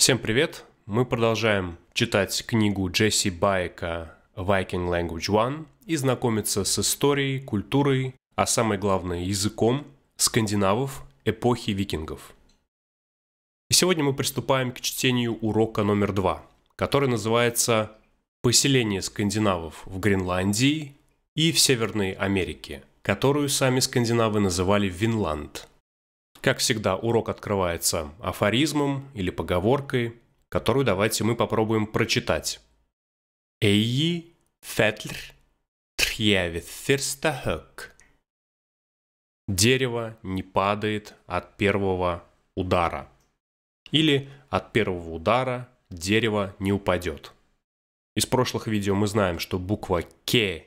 Всем привет! Мы продолжаем читать книгу Джесси Байка «Viking Language One» и знакомиться с историей, культурой, а самое главное языком скандинавов эпохи викингов. И сегодня мы приступаем к чтению урока номер два, который называется «Поселение скандинавов в Гренландии и в Северной Америке», которую сами скандинавы называли Винланд – как всегда, урок открывается афоризмом или поговоркой, которую давайте мы попробуем прочитать. Эйи фетль трьявит ферстахек. Дерево не падает от первого удара. Или от первого удара дерево не упадет. Из прошлых видео мы знаем, что буква «к»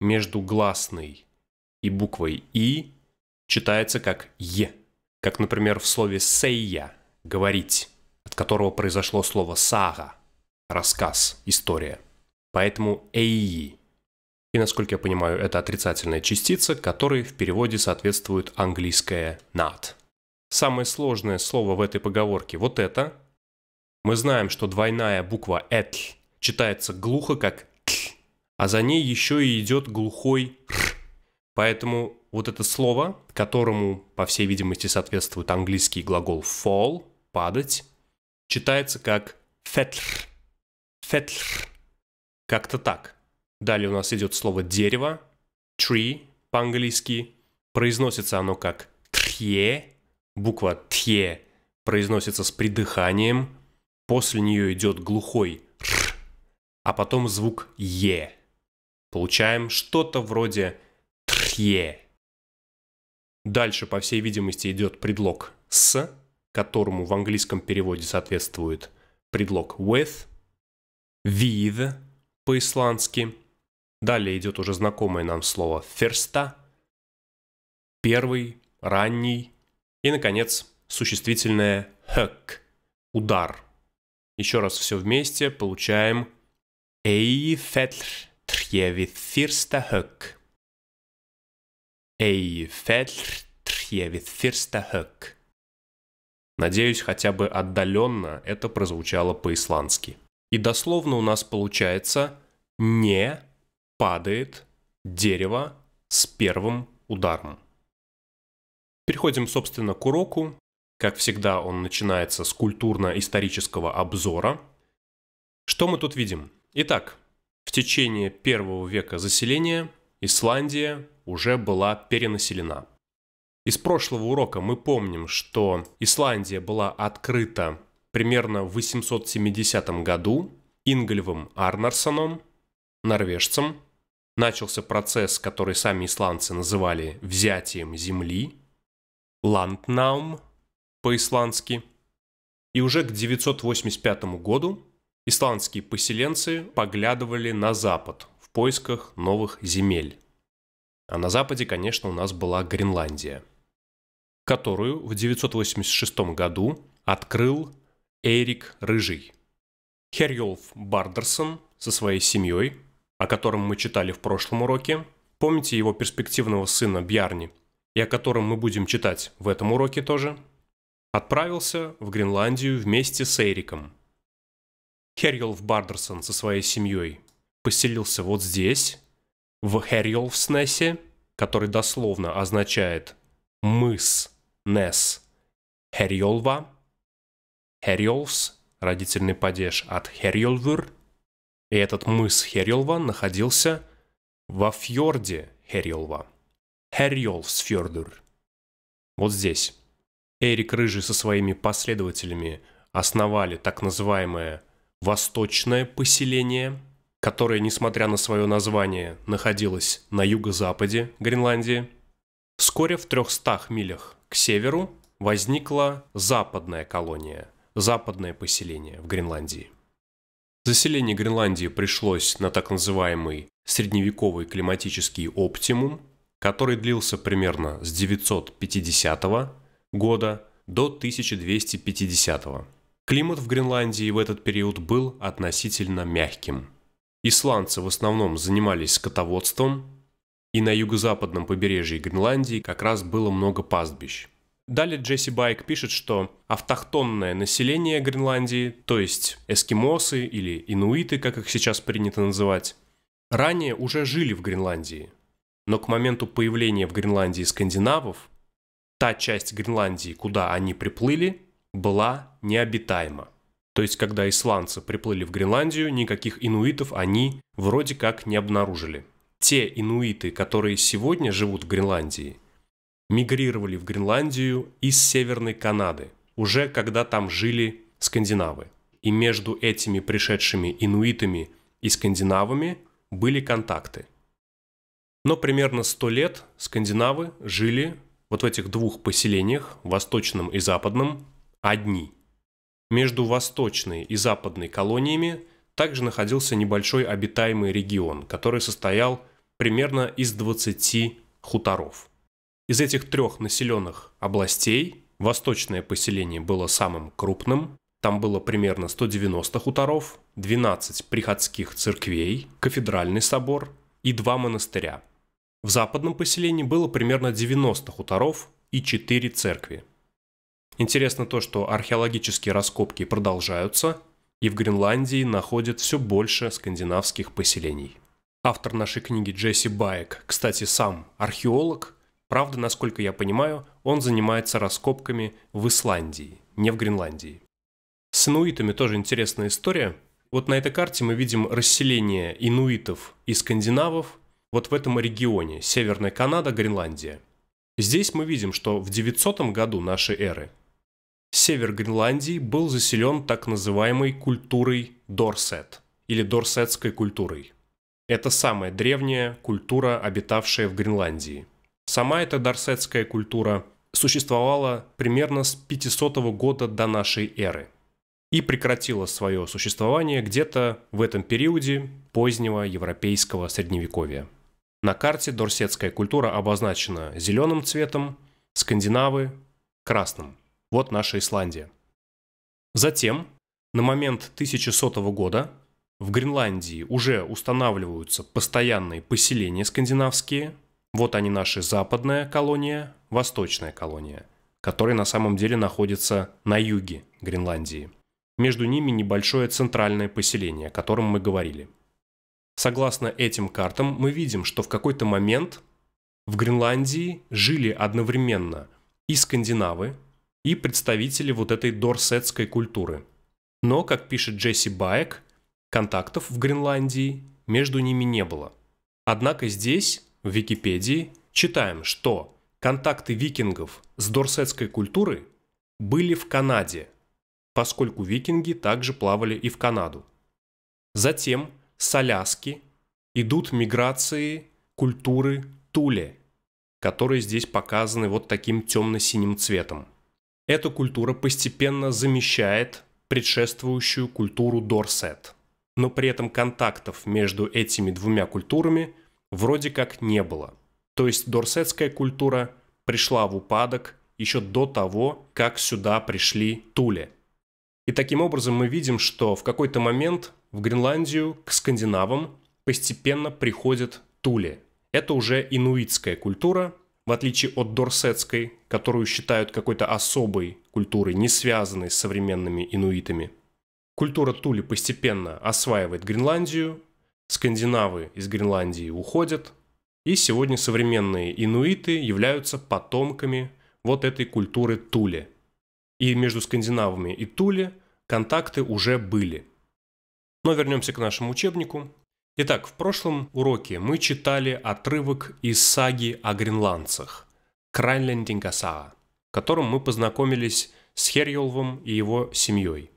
между гласной и буквой «и» читается как «е», как, например, в слове «сейя» — «говорить», от которого произошло слово «сага» — «рассказ», «история». Поэтому «эйи». И, насколько я понимаю, это отрицательная частица, которой в переводе соответствует английское «not». Самое сложное слово в этой поговорке вот это. Мы знаем, что двойная буква «этл» читается глухо как «тл», а за ней еще и идет глухой «р», Поэтому вот это слово, которому, по всей видимости, соответствует английский глагол fall, падать, читается как фетр, фетр, как-то так. Далее у нас идет слово дерево, tree по-английски. Произносится оно как тье, буква тье произносится с придыханием, после нее идет глухой р, а потом звук е. Получаем что-то вроде Кхе. Дальше, по всей видимости, идет предлог «с», которому в английском переводе соответствует предлог «with», «with» по-исландски. Далее идет уже знакомое нам слово «ферста», «первый», «ранний» и, наконец, существительное «höck» – «удар». Еще раз все вместе получаем «эйфетль трьевит фирста höck». Эйи фельр тхьевит фирста хэк. Надеюсь, хотя бы отдаленно это прозвучало по-исландски. И дословно у нас получается «не падает дерево с первым ударом». Переходим, собственно, к уроку. Как всегда, он начинается с культурно-исторического обзора. Что мы тут видим? Итак, в течение первого века заселения Исландия уже была перенаселена. Из прошлого урока мы помним, что Исландия была открыта примерно в 870 году Ингельвом Арнарсоном, норвежцем. Начался процесс, который сами исландцы называли «взятием земли», «ланднаум» по-исландски. И уже к 985 году исландские поселенцы поглядывали на запад в поисках новых земель. А на западе, конечно, у нас была Гренландия, которую в 986 году открыл Эрик Рыжий. Херьолф Бардерсон со своей семьей, о котором мы читали в прошлом уроке, помните его перспективного сына Бьярни, и о котором мы будем читать в этом уроке тоже, отправился в Гренландию вместе с Эриком. Херьолф Бардерсон со своей семьей поселился вот здесь, в Херьолфснесе, который дословно означает «мыс», «нес», Херьолва, Херьолвс, родительный падеж от Херьолвур, и этот мыс Херьолва находился во фьорде Херьолва. Херьолвсфьордур. Вот здесь. Эрик Рыжий со своими последователями основали так называемое «восточное поселение», которая, несмотря на свое название, находилась на юго-западе Гренландии, вскоре в 300 милях к северу возникла западная колония, западное поселение в Гренландии. Заселение Гренландии пришлось на так называемый средневековый климатический оптимум, который длился примерно с 950 года до 1250 года. Климат в Гренландии в этот период был относительно мягким – Исландцы в основном занимались скотоводством, и на юго-западном побережье Гренландии как раз было много пастбищ. Далее Джесси Байк пишет, что автохтонное население Гренландии, то есть эскимосы или инуиты, как их сейчас принято называть, ранее уже жили в Гренландии. Но к моменту появления в Гренландии скандинавов, та часть Гренландии, куда они приплыли, была необитаема. То есть, когда исландцы приплыли в Гренландию, никаких инуитов они вроде как не обнаружили. Те инуиты, которые сегодня живут в Гренландии, мигрировали в Гренландию из Северной Канады, уже когда там жили скандинавы. И между этими пришедшими инуитами и скандинавами были контакты. Но примерно сто лет скандинавы жили вот в этих двух поселениях, восточном и западном, одни – между восточной и западной колониями также находился небольшой обитаемый регион, который состоял примерно из 20 хуторов. Из этих трех населенных областей восточное поселение было самым крупным, там было примерно 190 хуторов, 12 приходских церквей, кафедральный собор и два монастыря. В западном поселении было примерно 90 хуторов и 4 церкви – Интересно то, что археологические раскопки продолжаются, и в Гренландии находят все больше скандинавских поселений. Автор нашей книги Джесси Баек, кстати, сам археолог, правда, насколько я понимаю, он занимается раскопками в Исландии, не в Гренландии. С инуитами тоже интересная история. Вот на этой карте мы видим расселение инуитов и скандинавов вот в этом регионе, Северная Канада, Гренландия. Здесь мы видим, что в 900 году нашей эры север Гренландии был заселен так называемой культурой Дорсет или Дорсетской культурой. Это самая древняя культура, обитавшая в Гренландии. Сама эта Дорсетская культура существовала примерно с 500 года до нашей эры и прекратила свое существование где-то в этом периоде позднего европейского средневековья. На карте дорсетская культура обозначена зеленым цветом, скандинавы – красным – вот наша Исландия. Затем, на момент 1100 года, в Гренландии уже устанавливаются постоянные поселения скандинавские. Вот они наши западная колония, восточная колония, которые на самом деле находятся на юге Гренландии. Между ними небольшое центральное поселение, о котором мы говорили. Согласно этим картам мы видим, что в какой-то момент в Гренландии жили одновременно и скандинавы, и представители вот этой дорсетской культуры. Но, как пишет Джесси Байек, контактов в Гренландии между ними не было. Однако здесь, в Википедии, читаем, что контакты викингов с дорсетской культурой были в Канаде, поскольку викинги также плавали и в Канаду. Затем с Аляски идут миграции культуры Туле, которые здесь показаны вот таким темно-синим цветом. Эта культура постепенно замещает предшествующую культуру Дорсет. Но при этом контактов между этими двумя культурами вроде как не было. То есть дорсетская культура пришла в упадок еще до того, как сюда пришли Туле. И таким образом мы видим, что в какой-то момент в Гренландию к скандинавам постепенно приходят Туле. Это уже инуитская культура, в отличие от дорсетской, которую считают какой-то особой культурой, не связанной с современными инуитами. Культура Тули постепенно осваивает Гренландию, скандинавы из Гренландии уходят, и сегодня современные инуиты являются потомками вот этой культуры Тули. И между скандинавами и Тули контакты уже были. Но вернемся к нашему учебнику. Итак, в прошлом уроке мы читали отрывок из саги о гренландцах Крайлендингасаа, в котором мы познакомились с Херьолвом и его семьей.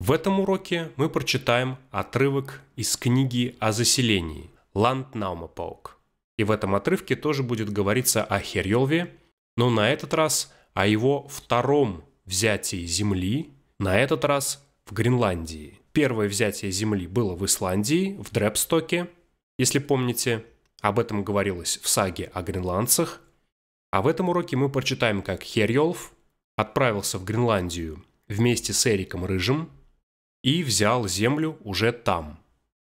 В этом уроке мы прочитаем отрывок из книги о заселении «Ланднаумапаук». И в этом отрывке тоже будет говориться о Херьолве, но на этот раз о его втором взятии земли, на этот раз в Гренландии – Первое взятие земли было в Исландии, в Дрепстоке, если помните. Об этом говорилось в саге о гренландцах. А в этом уроке мы прочитаем, как Херьолф отправился в Гренландию вместе с Эриком Рыжим и взял землю уже там.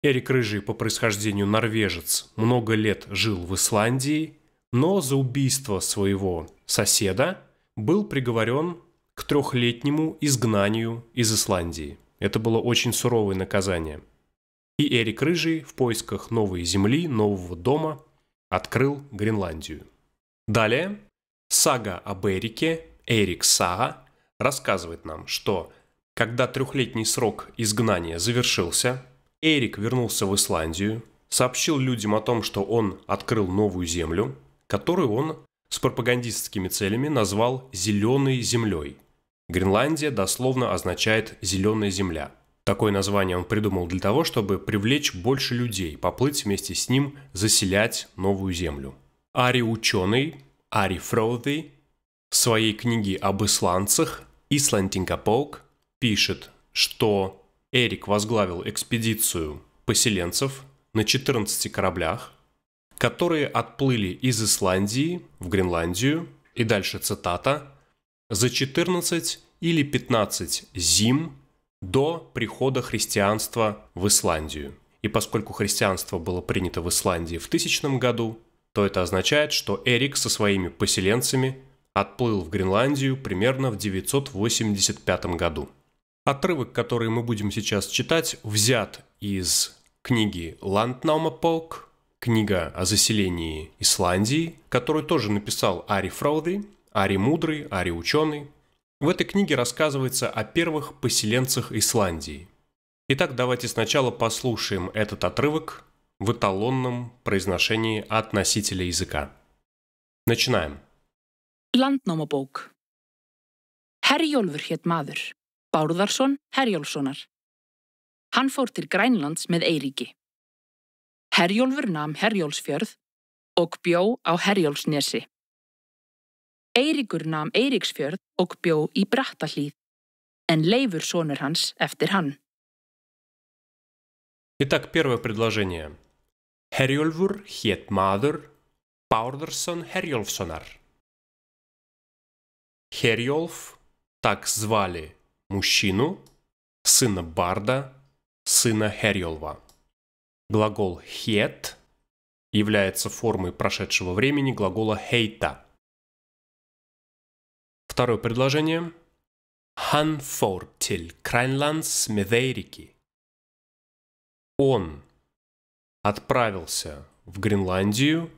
Эрик Рыжий по происхождению норвежец много лет жил в Исландии, но за убийство своего соседа был приговорен к трехлетнему изгнанию из Исландии. Это было очень суровое наказание. И Эрик Рыжий в поисках новой земли, нового дома открыл Гренландию. Далее сага об Эрике, Эрик Сага, рассказывает нам, что когда трехлетний срок изгнания завершился, Эрик вернулся в Исландию, сообщил людям о том, что он открыл новую землю, которую он с пропагандистскими целями назвал «зеленой землей», Гренландия дословно означает «зеленая земля». Такое название он придумал для того, чтобы привлечь больше людей, поплыть вместе с ним, заселять новую землю. Ари-ученый, Ари Фроуди, в своей книге об исландцах «Исландингапоук» пишет, что Эрик возглавил экспедицию поселенцев на 14 кораблях, которые отплыли из Исландии в Гренландию, и дальше цитата – за 14 или 15 зим до прихода христианства в Исландию. И поскольку христианство было принято в Исландии в 1000 году, то это означает, что Эрик со своими поселенцами отплыл в Гренландию примерно в 985 году. Отрывок, который мы будем сейчас читать, взят из книги «Ланднаумапок», книга о заселении Исландии, которую тоже написал Ари Фроуди, Ари мудрый, Ари ученый. В этой книге рассказывается о первых поселенцах Исландии. Итак, давайте сначала послушаем этот отрывок в эталонном произношении от носителя языка. Начинаем. Landnámabók. Herjólfur hétt maður, Bárðarsson Herjólfssonar. Hann fór til Grænlands með Eiríki. Herjólfur nam Herjólfsfjörð og bjó á Herjólfsnesi. Eiríkur nam Eiríksfjörð og bjó í Brattahlíð, en Leifur sonur hans eftir hann. Итак, первое предложение. Herjólfur hét maður, Bárðarsson Herjólfssonar. Herjólf так звали мужчину, сына Барда, сына Херьолва. Глагол «хет» является формой прошедшего времени глагола «хейта», Второе предложение. Han for til Крайнландс Медейрики. Он отправился в Гренландию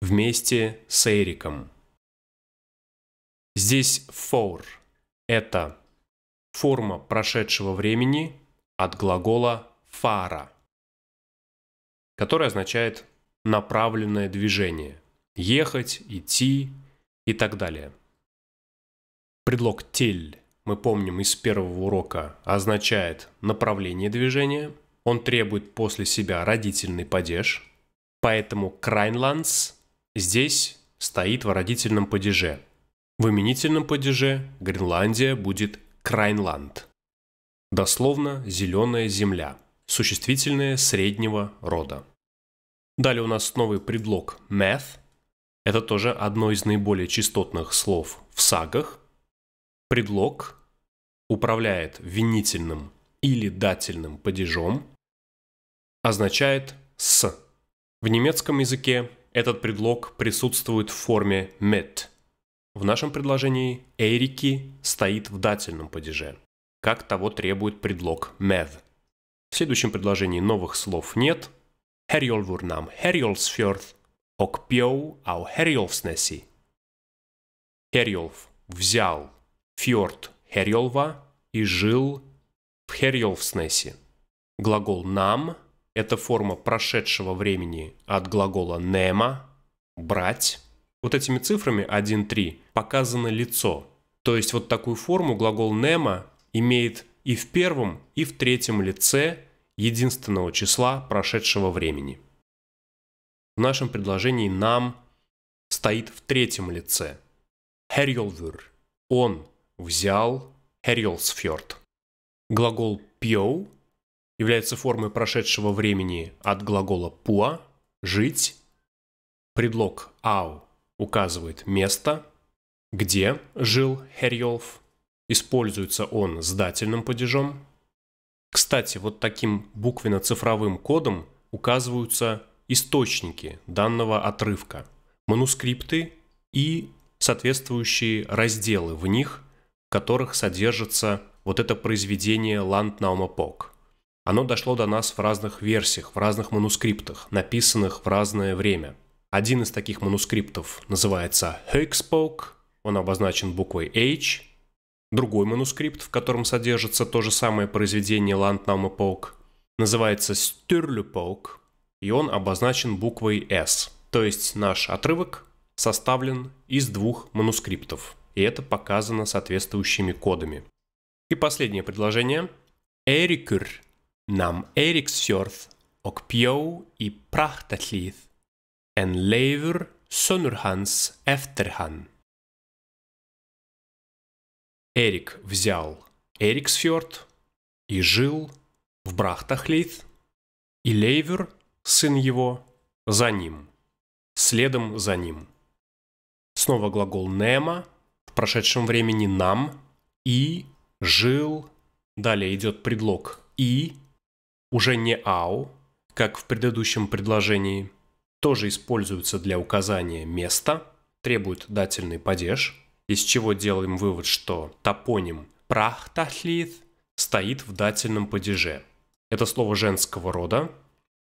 вместе с Эриком. Здесь for – это форма прошедшего времени от глагола фара, который означает направленное движение – ехать, идти и так далее – Предлог «тель» мы помним из первого урока, означает направление движения. Он требует после себя родительный падеж. Поэтому «крайнландс» здесь стоит в родительном падеже. В именительном падеже Гренландия будет «крайнланд». Дословно «зеленая земля», существительное среднего рода. Далее у нас новый предлог «math». Это тоже одно из наиболее частотных слов в сагах предлог управляет винительным или дательным падежом, означает «с». В немецком языке этот предлог присутствует в форме «mit». В нашем предложении «эрики» стоит в дательном падеже, как того требует предлог «med». В следующем предложении новых слов нет. «Herjolvurnam herjolsfjörth ok pjou au herjolfsnesi». «Herjolf» – «взял», фьорд Херьолва и жил в Херьолвснесе. Глагол «нам» – это форма прошедшего времени от глагола «нема» – «брать». Вот этими цифрами 1-3 показано лицо. То есть вот такую форму глагол «нема» имеет и в первом, и в третьем лице единственного числа прошедшего времени. В нашем предложении «нам» стоит в третьем лице. Херьолвюр – он, взял, Herjolfsfjord. Глагол «пьёу» является формой прошедшего времени от глагола «пуа» – «жить». Предлог «ау» указывает место, где жил Херьолф. Используется он с дательным падежом. Кстати, вот таким буквенно-цифровым кодом указываются источники данного отрывка, манускрипты и соответствующие разделы в них – которых содержится вот это произведение Ланднаума Пок. Оно дошло до нас в разных версиях, в разных манускриптах, написанных в разное время. Один из таких манускриптов называется Хейкспок, он обозначен буквой H. Другой манускрипт, в котором содержится то же самое произведение Ланднаума Пок, называется Стюрлюпок, и он обозначен буквой S. То есть наш отрывок составлен из двух манускриптов – и это показано соответствующими кодами. И последнее предложение. Эрикур нам Эриксфьорд ок пьоу и прахтатлит эн лейвер сонурханс эфтерхан. Эрик взял Эриксфьорд и жил в Брахтахлит, и Лейвер, сын его, за ним, следом за ним. Снова глагол «нема», в прошедшем времени нам и жил, далее идет предлог и, уже не ау, как в предыдущем предложении, тоже используется для указания места, требует дательный падеж, из чего делаем вывод, что топоним прахтахлит стоит в дательном падеже. Это слово женского рода,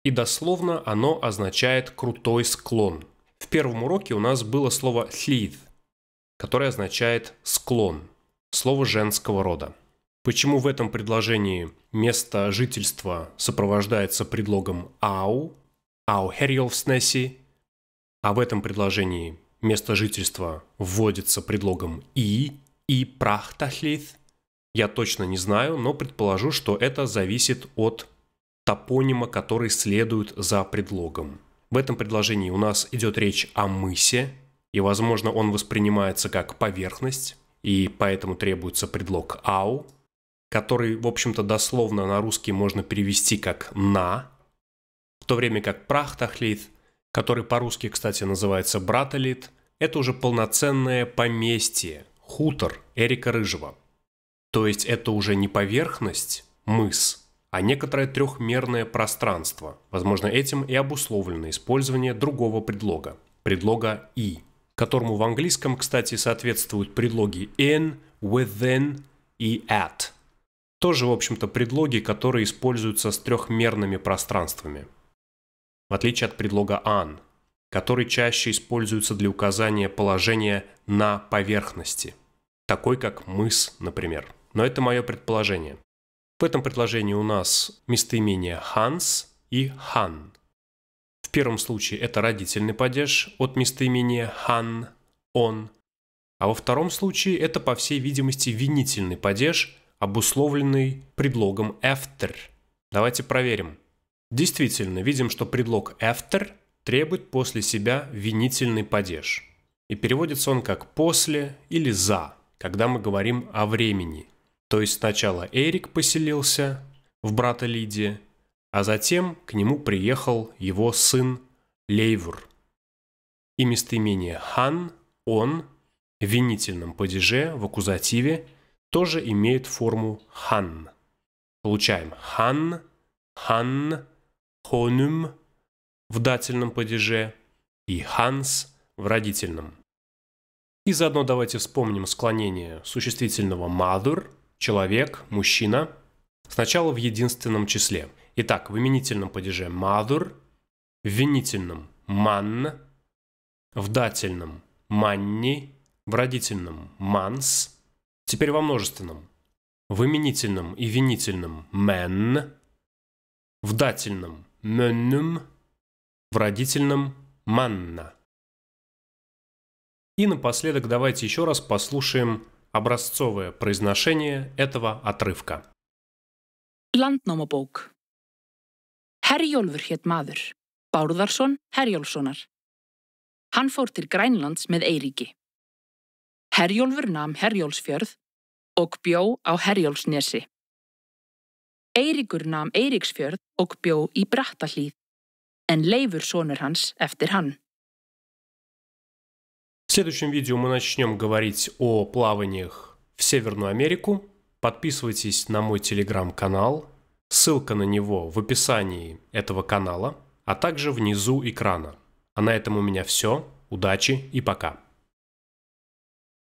и дословно оно означает «крутой склон». В первом уроке у нас было слово хлит которое означает «склон», слово женского рода. Почему в этом предложении место жительства сопровождается предлогом «ау», «ау херьёлфснесси», а в этом предложении место жительства вводится предлогом «и», «и прахтахлит», я точно не знаю, но предположу, что это зависит от топонима, который следует за предлогом. В этом предложении у нас идет речь о мысе, и, возможно, он воспринимается как поверхность, и поэтому требуется предлог «ау», который, в общем-то, дословно на русский можно перевести как «на», в то время как «прахтахлит», который по-русски, кстати, называется «браталит», это уже полноценное поместье, хутор Эрика Рыжего. То есть это уже не поверхность, мыс, а некоторое трехмерное пространство. Возможно, этим и обусловлено использование другого предлога, предлога «и» которому в английском, кстати, соответствуют предлоги in, within и at. Тоже, в общем-то, предлоги, которые используются с трехмерными пространствами. В отличие от предлога on, который чаще используется для указания положения на поверхности, такой как мыс, например. Но это мое предположение. В этом предложении у нас местоимение «hans» и «han» первом случае это родительный падеж от местоимения «хан», «он», а во втором случае это, по всей видимости, винительный падеж, обусловленный предлогом «after». Давайте проверим. Действительно, видим, что предлог «after» требует после себя винительный падеж. И переводится он как «после» или «за», когда мы говорим о времени. То есть сначала Эрик поселился в брата Лидии, а затем к нему приехал его сын Лейвур. И местоимение «хан», «он» в винительном падеже в аккузативе тоже имеет форму «хан». Получаем «хан», «хан», «хонум» в дательном падеже и «ханс» в родительном. И заодно давайте вспомним склонение существительного «мадур» – человек, мужчина – сначала в единственном числе – Итак, в именительном падеже «мадур», в винительном «манн», в дательном «манни», в родительном «манс». Теперь во множественном. В именительном и винительном «мен», в дательном «мённум», в родительном «манна». И напоследок давайте еще раз послушаем образцовое произношение этого отрывка. Landnummerbok Herjólfur hétt maður, Bárðarsson Herjólfssonar. Hann fór til Grænlands með Eiríki. Herjólfur namn Herjólfsfjörð og bjó á Herjólfsnesi. Eiríkur namn Eiríksfjörð og bjó í Brattahlíð, en leifur sonur hans eftir hann. В следующем видео мы начнем говорить о плаваниях в Северную Америку. Подписывайтесь на мой телеграм-канал Ссылка на него в описании этого канала, а также внизу экрана. А на этом у меня все. Удачи и пока.